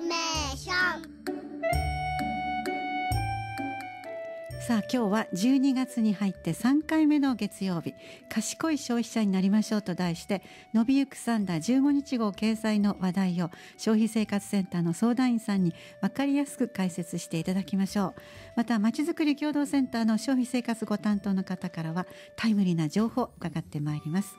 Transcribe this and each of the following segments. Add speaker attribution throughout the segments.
Speaker 1: メーション
Speaker 2: さあ今日は12月に入って3回目の月曜日賢い消費者になりましょうと題して伸びゆくサンダー15日号掲載の話題を消費生活センターの相談員さんに分かりやすく解説していただきましょうまたまちづくり協同センターの消費生活ご担当の方からはタイムリーな情報を伺ってまいります。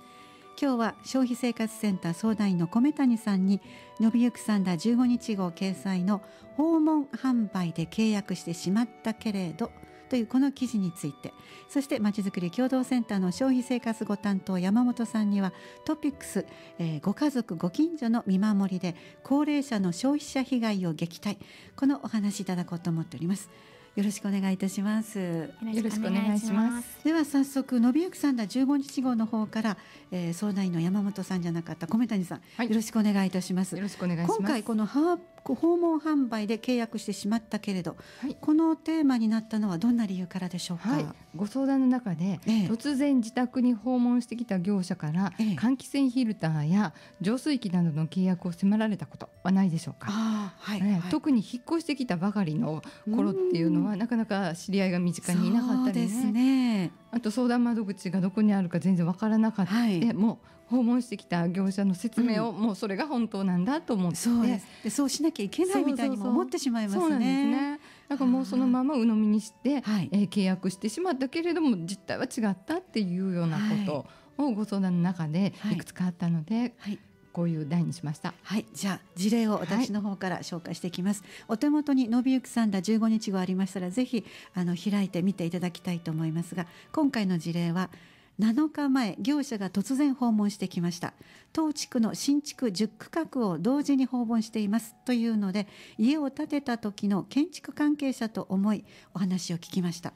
Speaker 2: 今日は消費生活センター相談員の米谷さんに伸びゆくサンダー15日号掲載の訪問販売で契約してしまったけれどというこの記事についてそしてまちづくり共同センターの消費生活ご担当山本さんにはトピックス、えー、ご家族ご近所の見守りで高齢者の消費者被害を撃退このお話いただこうと思っております。よろしくお願いいたします。よろしくお願いします。では早速伸びゆくさんだ15日号の方から、えー、総代の山本さんじゃなかった米谷さん、はい、よろしくお願いいたします。よろしくお願いします。今回このハー訪問
Speaker 3: 販売で契約してしまったけれど、はい、このテーマになったのはどんな理由からでしょうか、はい、ご相談の中で、ええ、突然自宅に訪問してきた業者から、え、換気扇フィルターや浄水器などの契約を迫られたことはないでしょうか、はいはい、特に引っ越してきたばかりの頃っていうのはなかなか知り合いが身近にいなかったりね。ですねあと相談窓口がどこにあるか全然分からなかった、はい、もう訪問してきた業者の説明を、うん、もうそれが本当なんだと思ってそうでそうしなきゃいけないみたいにも思ってしまいますね。うなんかもうそのまま鵜呑みにして、はい、えー、契約してしまったけれども実態は違ったっていうようなことをご相談の中でいくつかあったので、はい、こういう題にしましたはいじゃあ事例を私の方から紹介していき
Speaker 2: ます、はい、お手元にのびゆきさんら15日後ありましたらぜひあの開いて見ていただきたいと思いますが今回の事例は7日前業者が突然訪問してきました当地区の新築10区画を同時に訪問していますというので家を建てた時の建築関係者と思いお話を聞きました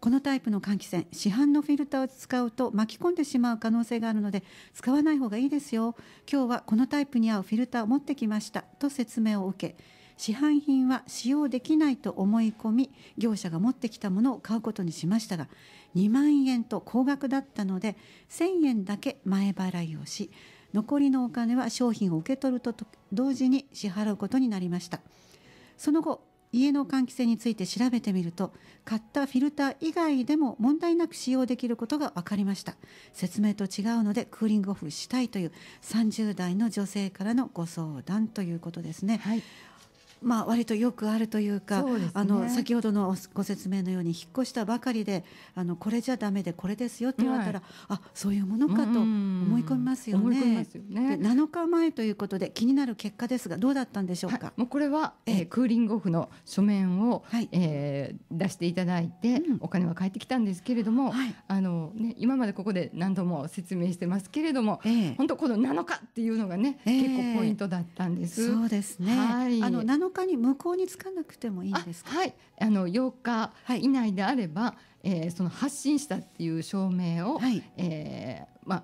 Speaker 2: このタイプの換気扇市販のフィルターを使うと巻き込んでしまう可能性があるので使わない方がいいですよ今日はこのタイプに合うフィルターを持ってきましたと説明を受け市販品は使用できないと思い込み業者が持ってきたものを買うことにしましたが2万円と高額だったので1000円だけ前払いをし残りのお金は商品を受け取ると同時に支払うことになりましたその後家の換気扇について調べてみると買ったフィルター以外でも問題なく使用できることが分かりました説明と違うのでクーリングオフしたいという30代の女性からのご相談ということですね、はい、まあ、割とよくあるというか、ね、あの先ほどのご説明のように引っ越したばかりであのこれじゃだめでこれですよって言われたら、はい、あそういうものかと思い込みますよね。よね7
Speaker 3: 日前ということで気になる結果ですがどうだったんでしょうか、はい、もうこれは、えー、クーリングオフの書面を、はい、えー、出していただいて、うん、お金は返ってきたんですけれども、はい、あのね、今までここで何度も説明してますけれども、えー、本当この7日っていうのがね、えー、結構ポイントだったんです。そうですね、あの7 8日に無効につかなくてもいいんですか。はい、あの8日以内であれば、はい、えー、その発信したっていう証明を、はい、えー、まあ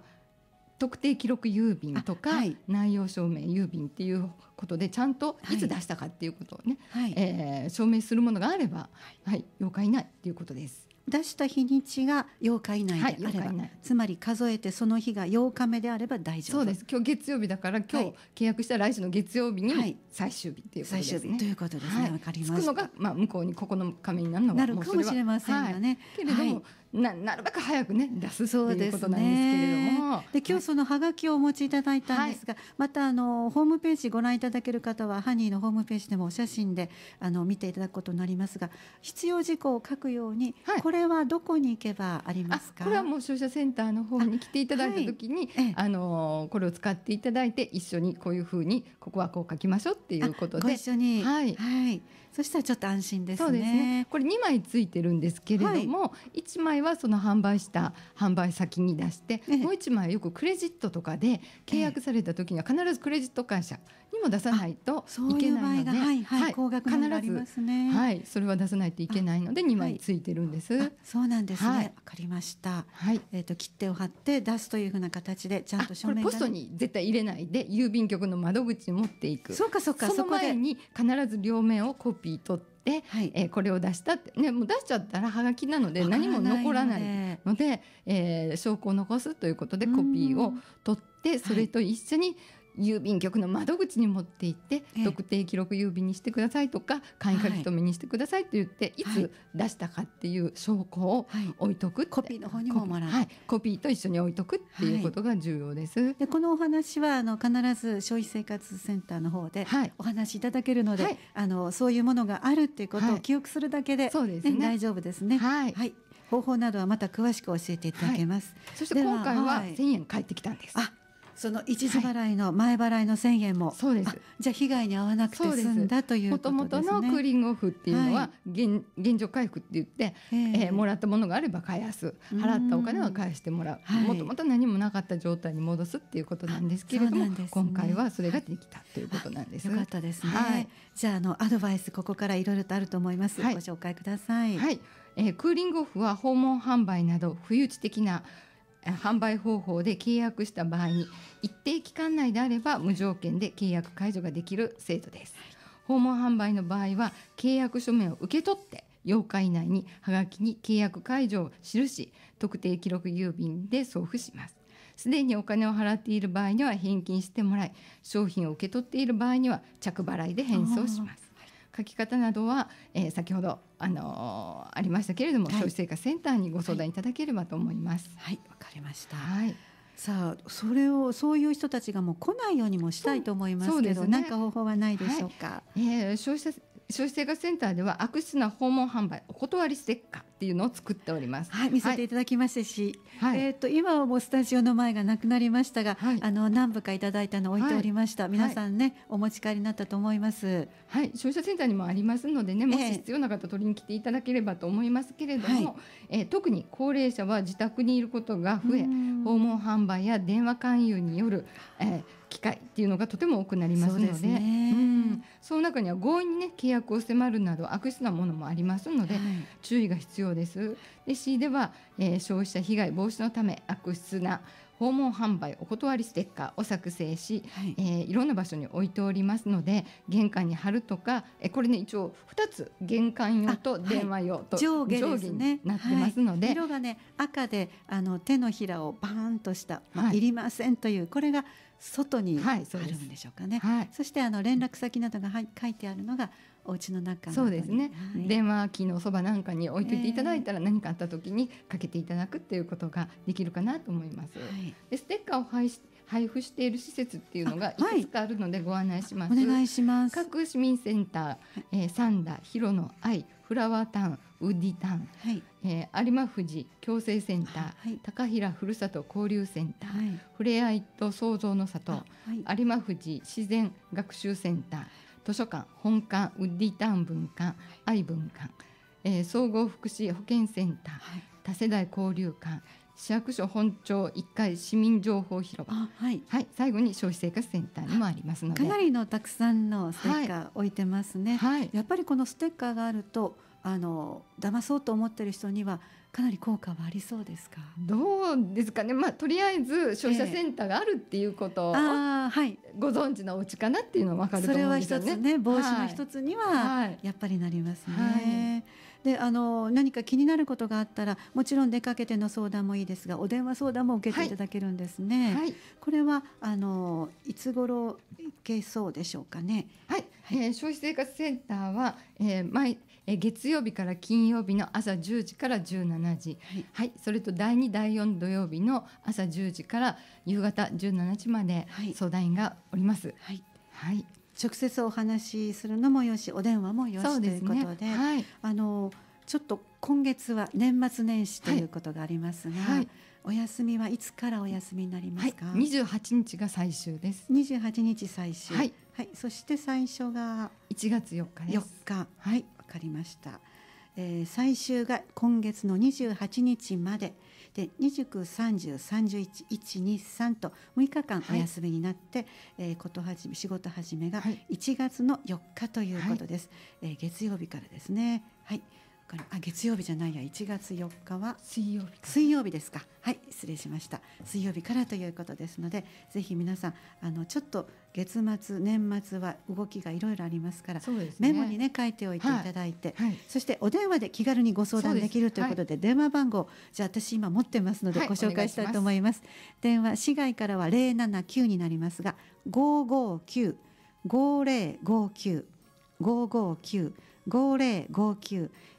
Speaker 3: 特定記録郵便とか、はい、内容証明郵便っていうことでちゃんといつ出したかっていうことをね、はい、えー、証明するものがあれば、はい、8日以内っていうことです。出し
Speaker 2: た日にちが8日以内であれば、はい、つまり数えてその日が8日目であれば大
Speaker 3: 丈夫そうです今日月曜日だから今日契約した来週の月曜日に最終日っていうことですね、最終日ということですね、わ、かりますつくのが、まあ、向こうに9日目になるのがなるかもしれませんがね、けれども、ななるべく早くね出すそうです、ね、ということなんですけれども
Speaker 2: で今日そのハガキをお持ちいただいたんですが、はい、またあのホームページご覧いただける方はハニーのホームページでもお写真であの見ていただくことになりますが必要事項を書くように、はい、これはど
Speaker 3: こに行けばありますかこれはもう消費者センターの方に来ていただいた時にあ、はい、あのこれを使っていただいて一緒にこういうふうにここはこう書きましょうっていうことでご一緒にはい、はい、そしたらちょっと安心ですねそうですねこれ2枚ついてるんですけれども、はい、枚はその販売した販売先に出して、ええ、もう一枚よくクレジットとかで契約された時には必ずクレジット会社にも出さないといけないので、はい、はい、高額になはい、それは出さないといけないので二枚ついてるんです。はい、そうなんですね。わ、はい、かりました。はい、えっ、ー、と切手を貼って出すというふうな形でちゃんと書面、ポストに絶対入れないで郵便局の窓口に持っていく。そうかそうか。その前に必ず両面をコピー取って、はい、えー、これを出したって、ね、もう出しちゃったらはがきなので何も残らないので、ねえー、証拠を残すということでコピーを取って、それと一緒に郵便局の窓口に持って行って特定記録郵便にしてくださいとか簡易書き留めにしてくださいって言って、い、つ出したかっていう証拠を置いとく、コピーの方にももらう、はい、コピーと一緒に置いとくっていうことが重要です。でこ
Speaker 2: のお話はあの必ず消費生活センターの方でお話しいただけるので、あのそういうものがあるっていうことを記憶するだけで,、そうですね、大丈夫ですね。はい、方法などはまた詳しく教えていただけます。そして今回は1円返ってきたんです。あそ
Speaker 3: の一時払いの前払いの1000円も、そうですじゃあ被害に遭わなくて済んだということもともとのクーリングオフっていうのは、現現状回復って言って、ええもらったものがあれば返す払ったお金は返してもらうもともと何もなかった状態に戻すっていうことなんですけれども、今回はそれができたということなんです。よかったですね、はい、じゃあのアドバイスここからいろいろとあると思います、ご紹介ください、はいえー、クーリングオフは訪問販売など不意打ち的な販売方法で契約した場合に一定期間内であれば無条件で契約解除ができる制度です。訪問販売の場合は契約書面を受け取って8日以内にはがきに契約解除を記し特定記録郵便で送付します。すでにお金を払っている場合には返金してもらい商品を受け取っている場合には着払いで返送します。書き方などは、えー、先ほど、あのー、ありましたけれども、はい、消費生活センターにご相談いただければと思います。はいわ、はい、かりました、はいさあそれをそういう人たちがもう来ないようにもしたいと思いますけど何、ね、か方
Speaker 2: 法はないでしょうか、
Speaker 3: はい、えー、消費者消費生活センターでは悪質な訪問販売お断りステッカーっていうのを作っております。はい、見せていただきましたし、はい、えっ、ー、と今はもうスタジ
Speaker 2: オの前がなくなりましたが、はい、あの
Speaker 3: 何部かいただいたの置いておりました。皆さんね、お持ち帰りになったと思います。はい、消費者センターにもありますのでね、もし必要な方取りに来ていただければと思いますけれども、えー、えー、特に高齢者は自宅にいることが増え、訪問販売や電話勧誘による、えー機会っていうのがとても多くなりますのでそ、ね、うん、その中には強引に、ね、契約を迫るなど悪質なものもありますので、はい、注意が必要です。で C では、えー、消費者被害防止のため悪質な訪問販売お断りステッカーを作成し、はい、えー、いろんな場所に置いておりますので玄関に貼るとか、えー、これね一応2つ玄関用と電話用と、はい、上下、ね,、になってますの
Speaker 2: で、はい、色がね赤であの手のひらをバーンとした、まあ、いりませんという、これが
Speaker 3: 外にあるんでしょうかね、はい、そしてあの連絡先などがはい書いてあるのがお家の中そうですね、はい、電話機のそばなんかに置いといていただいたら、何かあった時にかけていただくっていうことができるかなと思います、はい、でステッカーを配し配布している施設っていうのがいくつかあるのでご案内します。はい、お願いします各市民センター、えー、サンダ、ヒロ愛、フラワータウン、ウッディタウン、はい、えー、有馬富士共生センター、はい、高平ふるさと交流センター、はい、ふれあいと創造の里、はい、有馬富士自然学習センター、図書館、本館、ウッディタウン文館、愛文館、えー、総合福祉保健センター、多世代交流館、市役所本庁1階市民情報広場、はい、はい、最後に消費生活センターにもありますのでかな
Speaker 2: りのたくさんのステッカー置いてますね、はい、やっぱりこのステッカーがあるとあの騙そうと思ってる人にはかなり
Speaker 3: 効果はありそうですかどうですかね、まあ、とりあえず消費者センターがあるっていうことを、えー、あはい、ご存知のお家かなっていうのは分かると思うんですよね。それは一つね帽子の一つにはやっぱりなります
Speaker 2: ね。はいであの何か気になることがあったらもちろん出かけての相談もいいですがお電話相談も受けていただけるんですね。はい、これは
Speaker 3: あのいつ頃行けそうでしょうかね。はい、はい、えー、消費生活センターは、えー、毎月曜日から金曜日の朝10時から17時、はい、はい、それと第2第4土曜日の朝10時から夕方17時まで相談員がおります。はい、はい直接お話しするのもよしお
Speaker 2: 電話もよし、ということで、はい、あのちょっと今月は年末年始ということがありますが、はいはい、お休みはいつからお休みになりますか、はい、28日が最終です28日最終はい、そして最初が1月4日です4日はいわかりましたえー、最終が今月の28日までで2930311123と6日間お休みになって、はい、えー、ことはじめ仕事始めが1月の4日ということです、はい、えー、月曜日からですねはいからあ月曜日じゃないや1月4日は水曜日水曜日ですかはい失礼しました水曜日からということですのでぜひ皆さんあのちょっと月末年末は動きがいろいろありますから、ね、メモにね書いておいていただいて、はいはい、そしてお電話で気軽にご相談できるということで、はい、電話番号じゃあ私今持ってますのでご紹介したいと思いますます、電話市外からは零七九になりますが五五九五零五九五五九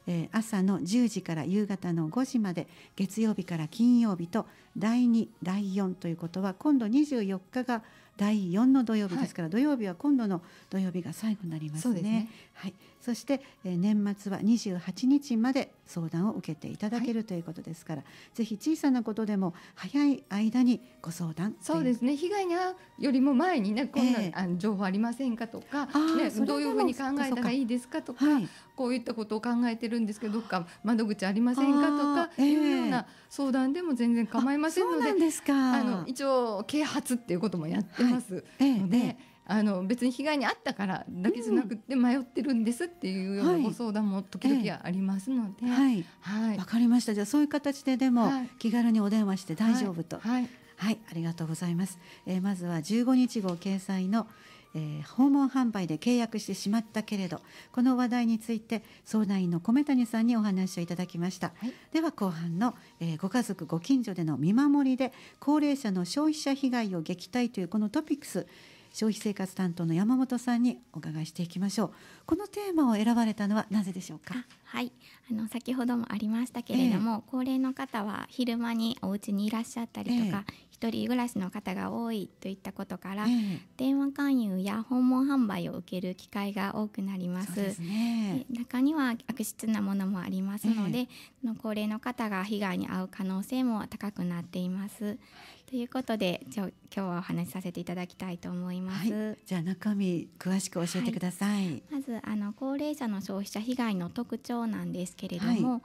Speaker 2: え朝の10時から夕方の5時まで月曜日から金曜日と第2第4ということは今度24日が第4の土曜日ですから、はい、土曜日は今度の土曜日が最後になりますね。すねはい、そして、え年末は28日まで相談を受けていただける、はい、ということで
Speaker 3: すからぜひ小さなことでも早い間にご相談そうですね被害に遭うよりも前にねこんな、あの情報ありませんかとか、ね、どういうふうに考えたらいいですかとか、はい、こういったことを考えてるんですけどどっか窓口ありませんかとか、えー、いうような相談でも全然構いませんのであの一応啓発っていうこともやってますので。はいえーあの別に被害に遭ったからだけじゃなくて迷ってるんですっていうようなご相談も時々ありますので、はい、はい、わかりました。じゃあそ
Speaker 2: ういう形ででも気軽にお電話して大丈夫と、はい、はい、はい、ありがとうございます。えー、まずは15日号掲載のえー、訪問販売で契約してしまったけれどこの話題について相談員の米谷さんにお話をいただきました、はい、では後半の、えー、ご家族ご近所での見守りで高齢者の消費者被害を撃退というこのトピックス、消費生活担当の山本さんにお伺いしていきましょうこのテーマを選ばれたのはなぜでしょうか
Speaker 1: はいあの先ほどもありましたけれども、えー、高齢の方は昼間にお家にいらっしゃったりとか、えー1人暮らしの方が多いといったことから、ええ、電話勧誘や訪問販売を受ける機会が多くなります、ね、中には悪質なものもありますので、え、の高齢の方が被害に遭う可能性も高くなっていますということでじゃ今日はお話しさせていただきたいと思います、はい、じゃあ中身詳しく教えてください、はい、まずあの高齢者の消費者被害の特徴なんですけれども、はい、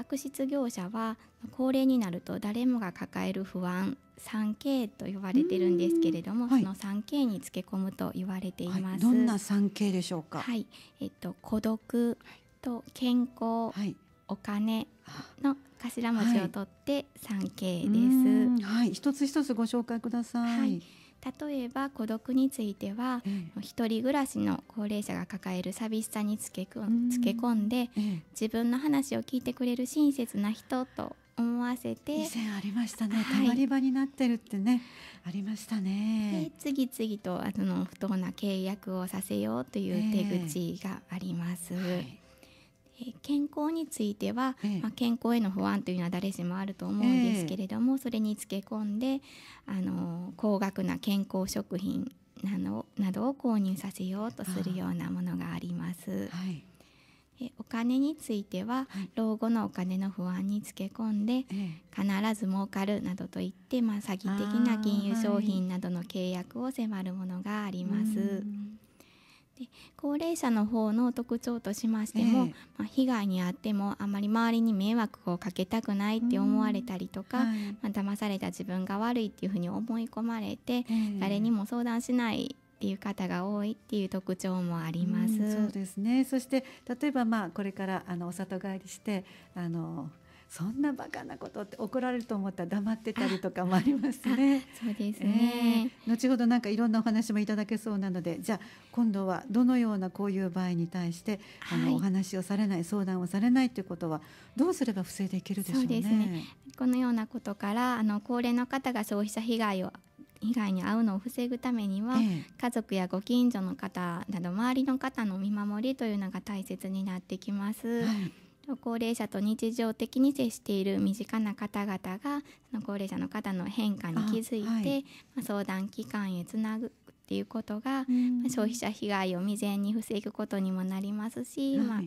Speaker 1: 悪質業者は高齢になると誰もが抱える不安 3K と呼ばれてるんですけれども、その 3K につけ込むと言われています、どんな 3K でしょうかはいえっと孤独と健康、はい、お金の頭文字を取って産経です、はい、はい、一つ一つご紹介ください、はい、例えば孤独については、ええ、一人暮らしの高齢者が抱える寂しさにつけくつけ込んで、え、自分の話を聞いてくれる親切な人と思わせて以前ありましたね、はい、たまり場になってるってねありましたね次々とあの不当な契約をさせようという手口があります、えーはいえ健康については、えまあ、健康への不安というのは誰しもあると思うんですけれども、えそれにつけ込んで、あの高額な健康食品などなどを購入させようとするようなものがあります。はい、えお金については、老後のお金の不安につけ込んで、必ず儲かるなどといって、まあ、詐欺的な金融商品などの契約を迫るものがあります。で高齢者の方の特徴としましても、えー、まあ、被害に遭ってもあまり周りに迷惑をかけたくないって思われたりとか、うんはいまあ、騙された自分が悪いっていうふうに思い込まれて、えー、誰にも相談しないっていう方が多いっていう特徴もあります。うん、そうですね。そして例えばまあこれからあのお里帰りしてあのそんなバカ
Speaker 2: なことって怒られると思ったら黙ってたりとかもありますね。そうですね、えー、後ほどなんかいろんなお話もいただけそうなのでじゃあ今度はどのようなこういう場合に対し
Speaker 1: て、はい、あのお話をされない相談をされないということはどうすれば防いでいけるでしょうね。うねこのようなことからあの高齢の方が消費者被害を被害に遭うのを防ぐためには、家族やご近所の方など周りの方の見守りというのが大切になってきます。はい高齢者と日常的に接している身近な方々がその高齢者の方の変化に気づいて、はい、ま相談機関へつなぐっていうことが、ま消費者被害を未然に防ぐことにもなりますし、はい、まあ、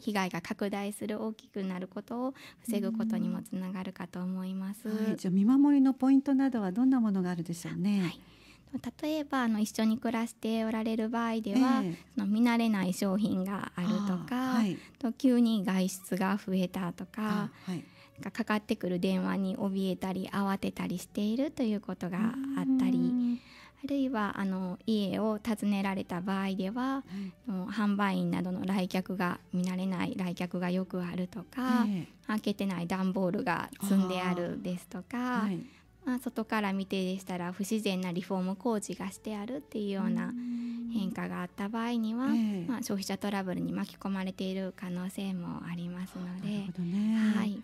Speaker 1: 被害が拡大する大きくなることを防ぐことにもつながるかと思います、はい、じゃ見守りのポイントなどはどんなものがあるでしょうね。例えばあの一緒に暮らしておられる場合では、えー、その見慣れない商品があるとか、はい、と急に外出が増えたとか。はいかかってくる電話に怯えたり慌てたりしているということがあったりあるいはあの家を訪ねられた場合では、販売員などの来客が見慣れない来客がよくあるとか、えー、開けてない段ボールが積んであるですとか。まあ、外から見てでしたら不自然なリフォーム工事がしてあるっていうような変化があった場合には、まあ、消費者トラブルに巻き込まれている可能性もありますので。ね、はい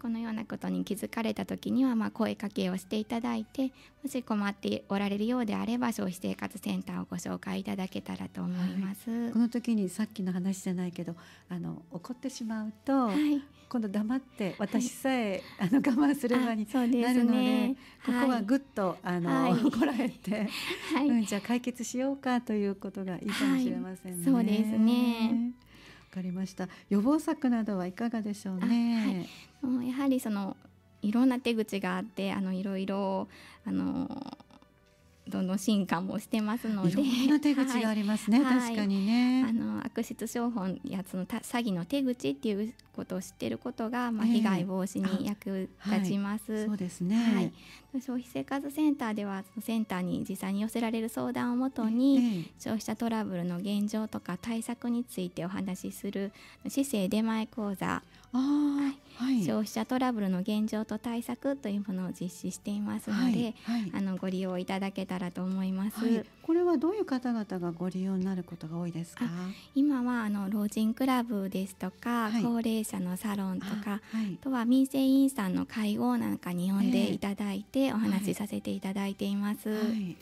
Speaker 1: このようなことに気づかれた時にはま声かけをしていただいてもし困っておられるようであれば消費生活センターをご紹介いただけたらと思います、はい、こ
Speaker 2: の時にさっきの話じゃないけどあの怒ってしまうと、はい、今度黙って私さえ、はい、あの我慢するのになるので、ね、ここはぐっと、あの、こらえて、うん、じゃあ解決しようかということがいいかもしれませんね。そうですね
Speaker 1: かりました予防策などはいかがでしょうね、はい、やはりそのいろんな手口があってあのいろいろあのどんどん進化もしてますのでいろんな手口がありますね、はい、確かにね、はい、あの悪質商法やその詐欺の手口っていうことを知ってることが、まあ、被害防止に役立ちます、えーはい、そうですね、はい、消費生活センターではセンターに実際に寄せられる相談をもとに、えー、消費者トラブルの現状とか対策についてお話しする市政出前講座あ、はい、消費者トラブルの現状と対策というものを実施していますので、あのご利用いただけたらと思います、
Speaker 2: これはどういう方々がご利用になることが多いですか
Speaker 1: 今はあの老人クラブですとか、高齢者のサロンとかあ,、とは民生委員さんの会合なんかに呼んでいただいて、お話しさせていただいています。はい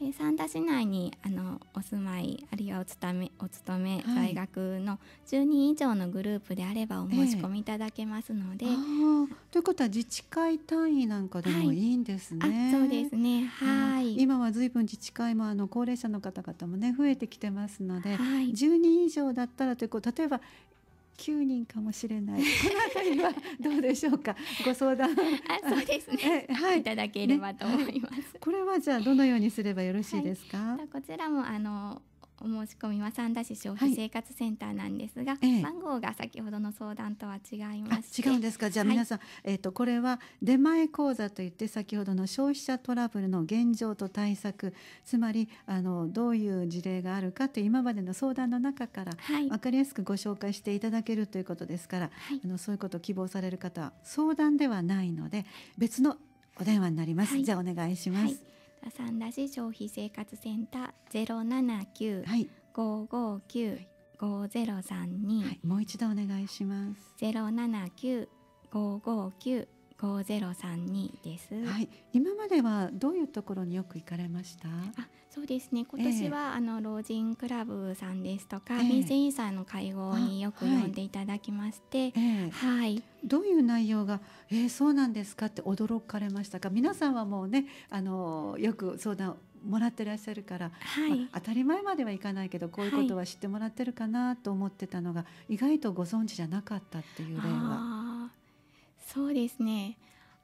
Speaker 1: え三田市内にあのお住まいあるいはお勤めお勤め、在学の10人以上のグループであればお申し込みいただけますので。え
Speaker 2: ー、ということは自治会単位なんかでもいいんですね。はい、そうです
Speaker 1: ねはい今は随
Speaker 2: 分自治会もあの高齢者の方々もね増えてきてますので、はい、10人以上だったらということ例えば九人かもしれない。この辺りはどうでしょうか。ご
Speaker 1: 相談。あ、そうですね。はい、いただければと思います、ねこれはじゃあどのようにすればよろしいですか。はい、こちらもあのお申し込みは三田市消費生活センターなんですが、はい、番号が先ほどの相談とは違います。違うんですかじゃあ皆さん、は
Speaker 2: い、えーと、これは出前講座といって先ほどの消費者トラブルの現状と対策つまりあのどういう事例があるかという今までの相談の中から、はい、分かりやすくご紹介していただけるということですから、あのそういうことを希望される方は相談ではないので別のお電話になります、じゃあお願いします。
Speaker 1: 打算出し消費生活センターゼロ七九五五九五ゼロはい、もう一度お願いしますロ七九五五九五ゼロ三二です。はい。今まではどういうところによく行かれました？あ、そうですね。今年は、えー、あの老人クラブさんですとか、えー、民生委員さんの会合によく呼んでいただきまして、はい。はい、どういう内容が、え
Speaker 2: ー、そうなんですかって驚かれましたか？皆さんはもうね、あのよく相談もらってらっしゃるから、はい、まあ、当たり前まではいかないけどこういうことは知ってもらってるかなと思ってたのが、はい、意外とご存知じゃなかったっていう例は。
Speaker 1: そうですね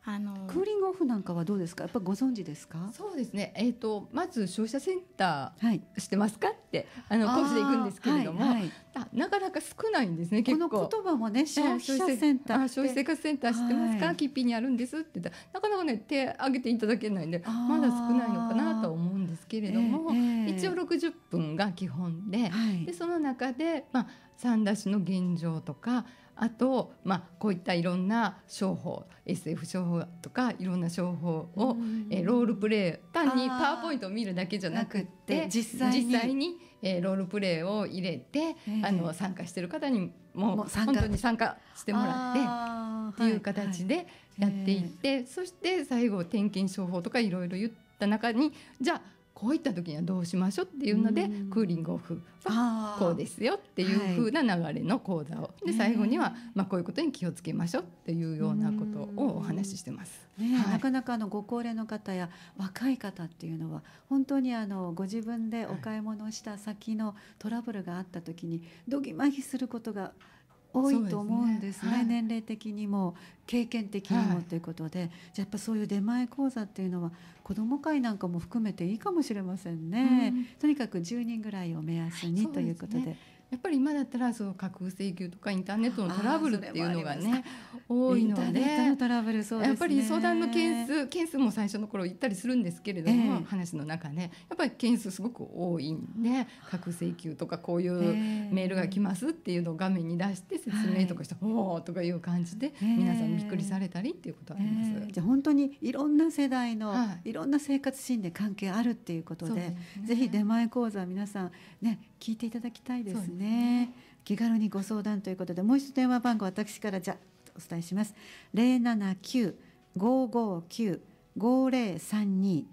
Speaker 1: あのク
Speaker 3: ーリングオフなんかはどうですかやっぱご存知ですかそうですね、えーと、まず消費者センターしてますか、ってあの講師で行くんですけれども、はいはい、なかなか少ないんですね結構この言葉もね消費者センター、えー、消費生活センター知ってますか、はい、キッピーにあるんですって言ったなかなかね手挙げていただけないんでまだ少ないのかなと思うんですけれども、えーえー、一応60分が基本で,、でその中で、まあ、三田市の現状とかあと、まあ、こういったいろんな商法 SF 商法とかいろんな商法を、えロールプレイ単にパワーポイントを見るだけじゃなくて実際に実際に、えロールプレイを入れて、あの参加してる方にも本当に参加してもらってっていう形でやっていって、そして最後点検商法とかいろいろ言った中にじゃあこういった時にはどうしましょうっていうので、クーリングオフはこうですよっていう風な流れの講座を、で最後には、まあ、こういうことに気をつけましょうっていうようなことをお話ししてます。
Speaker 2: ねはい、なかなかあのご高齢の方や若い方っていうのは本当にあのご自分でお買い物をした先のトラブルがあった時にどぎまぎすることが多いと思うんですね、ねはい、年齢的にも経験的にもということで、はい、じゃやっぱそういう出前講座っていうのは子ども会なんかも含めていいかも
Speaker 3: しれませんね、うん、とにかく10人ぐらいを目安に、はい、ということで。やっぱり今だったらその架空請求とかインターネットのトラブルっていうのがね多いので、やっ
Speaker 2: ぱり相談の件
Speaker 3: 数件数も最初の頃言ったりするんですけれども、えー、話の中で、ね、やっぱり件数すごく多いんで架空請求とかこういうメールが来ますっていうのを画面に出して説明とかして「えー、おお」とかいう感じで皆さんびっくりされたりっていうことあります。えー、じゃ本当にいろんな世代の、い、ろんな生活シーンで関係あるってい
Speaker 2: うことで、ね、ぜひ出前講座皆さんね聞いていただきたいですね。気軽にご相談ということで、もう一度電話番号私からじゃお伝えします。零七九五五九五零三二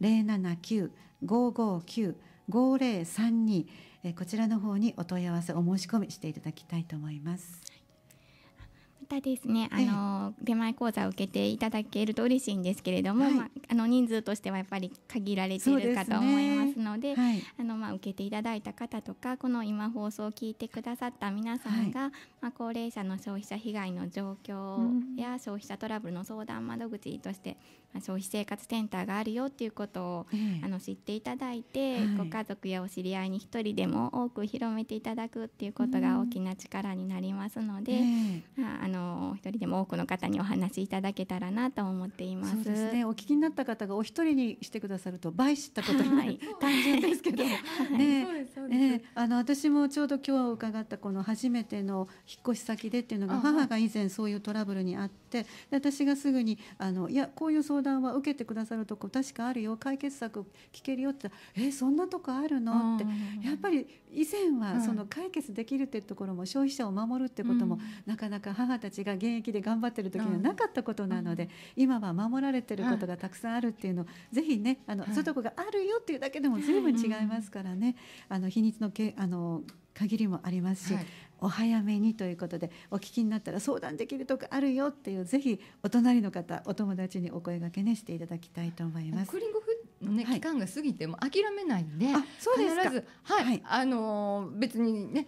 Speaker 2: 零七九五五九五零三二こちらの方にお問い合わせお申し込みしていただきたいと思います。
Speaker 1: ったですね。あの、ええ、出前講座を受けていただけると嬉しいんですけれども、はい、まあ、あの人数としてはやっぱり限られているかと思いますので、でねはい、あのまあ受けていただいた方とか、この今放送を聞いてくださった皆さんが、はい、まあ高齢者の消費者被害の状況や消費者トラブルの相談窓口として、まあ、消費生活センターがあるよっていうことを、え、あの知っていただいて、ご家族やお知り合いに一人でも多く広めていただくっていうことが大きな力になりますので、ああのの一人でも多くの方にお話しいただけたらなと思っています。そうですね。お聞きになった方がお一人にしてくださると倍知ったこと
Speaker 2: になる、はい、単純ですけど、ね、はいね、あの私もちょうど今日伺ったこの初めての引っ越し先でっていうのが母が以前そういうトラブルにあって、私がすぐにあのいやこういう相談は受けてくださるとこ確かあるよ解決策聞けるよってえそんなとこあるのってやっぱり以前はその解決できるっていうところも消費者を守るってことも、なかなか母たちたちが現役で頑張ってる時にはなかったことなので、今は守られてることがたくさんあるっていうのを、ぜひねあの、そういうとこがあるよっていうだけでも随分違いますからね、あの日にちのけあの限りもありますし、はい、お早めにということでお聞きになったら相談できるとこあるよっていうぜひお隣
Speaker 3: の方お友達にお声がけねしていただきたいと思います。クーリングフのね、はい、期間が過ぎても諦めないんで、そうです必ずはい、はい、あの別にね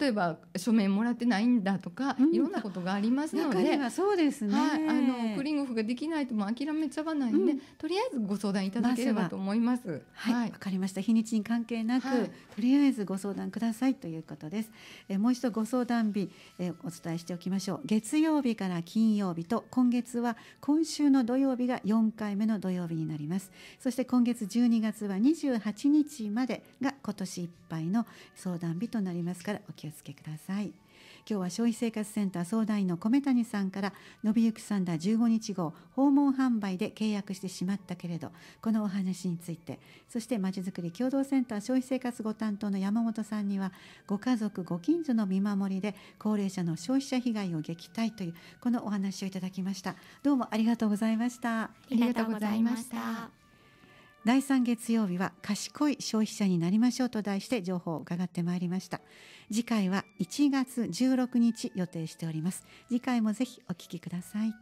Speaker 3: 例えば書面もらってないんだとか、うん、いろんなことがありますのではそうですね、はい、あのクリングフができないとも諦めちゃわないんで、うん、とりあえずご相談いただければと思います。まはいわ、かりました日にちに関係なく、とりあえずご相談くださいということです。
Speaker 2: えもう一度ご相談日、えお伝えしておきましょう月曜日から金曜日と今月は今週の土曜日が4回目の土曜日になりますそして今月12月は28日までが今年いっぱいの相談日となりますからからお気をつけください今日は消費生活センター相談員の米谷さんから伸びゆくサンダー15日号訪問販売で契約してしまったけれどこのお話についてそしてまちづくり共同センター消費生活ご担当の山本さんにはご家族ご近所の見守りで高齢者の消費者被害を撃退というこのお話をいただきましたどうもありがとうございましたありがとうございました第3月曜日は賢い消費者になりましょうと題して情報を伺ってまいりました次回は1月16日予定しております次回もぜひお聞きください